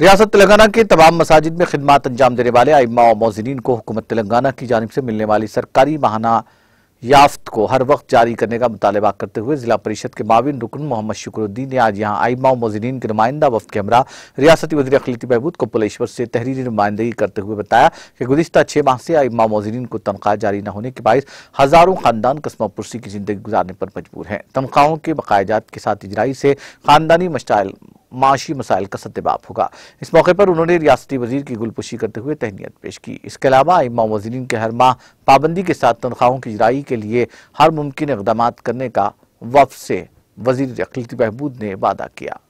रियासत तेलंगाना के तमाम मसाजिद में खिदमत अंजाम देने वाले आइमा और मोजरीन को हुकूमत तेलंगाना की जानब से मिलने वाली सरकारी माहाना याफ्त को हर वक्त जारी करने का मुतालबा करते हुए जिला परिषद के माविन रुकन मोहम्मद शिक्रुद्दीन ने आज यहाँ आइमा मोजरीन के नुमाइंदा वफद के हमरा रियासती वजी अखिलती बहबूद को पुलेश्वर से तहरीरी नुमाइंदगी करते हुए बताया कि गुजशत छः माह से आइमा मोजरीन को तनख्वाह जारी न होने के बायस हज़ारों खानदान कस्मा पुरसी की ज़िंदगी गुजारने पर मजबूर हैं तनख्वाहों के बकायजात के साथ इजराई से खानदानी मशाइल माशी मसाइल का सदबाप होगा इस मौके पर उन्होंने रियासती वजीर की गुलपुशी करते हुए तहनीत पेश की इसके अलावा इमाम वजीन के हर माह पाबंदी के साथ तनख्वाहों की जराई के लिए हर मुमकिन इकदाम करने का वफ से वजीर अखिलती महबूद ने वादा किया